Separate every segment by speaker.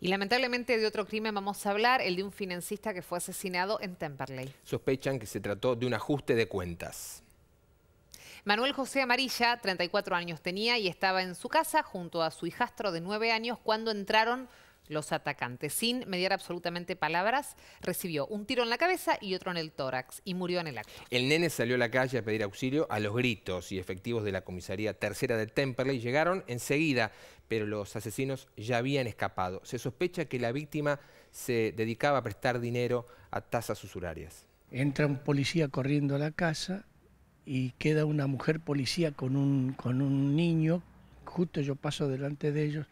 Speaker 1: Y lamentablemente de otro crimen vamos a hablar, el de un financista que fue asesinado en Temperley.
Speaker 2: Sospechan que se trató de un ajuste de cuentas.
Speaker 1: Manuel José Amarilla, 34 años tenía y estaba en su casa junto a su hijastro de 9 años cuando entraron los atacantes. Sin mediar absolutamente palabras, recibió un tiro en la cabeza y otro en el tórax y murió en el acto.
Speaker 2: El nene salió a la calle a pedir auxilio a los gritos y efectivos de la comisaría tercera de Temperley llegaron enseguida, pero los asesinos ya habían escapado. Se sospecha que la víctima se dedicaba a prestar dinero a tasas usurarias.
Speaker 3: Entra un policía corriendo a la casa y queda una mujer policía con un, con un niño, justo yo paso delante de ellos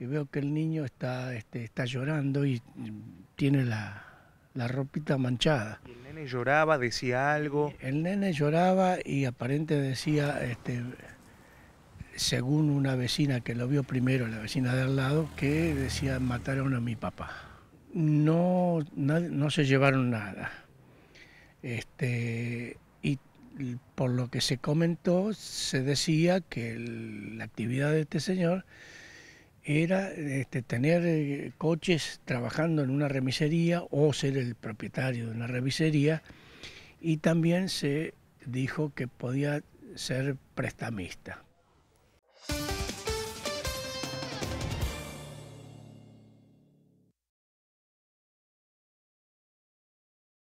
Speaker 3: y veo que el niño está, este, está llorando y tiene la, ropita manchada. el nene lloraba, decía algo? El nene lloraba y aparente decía, este, según una vecina que lo vio primero, la vecina de al lado, que decía mataron a mi papá. No, se llevaron nada. Este, y por lo que se comentó, se decía que la actividad de este señor era este, tener eh, coches trabajando en una remisería o ser el propietario de una remisería y también se dijo que podía ser prestamista.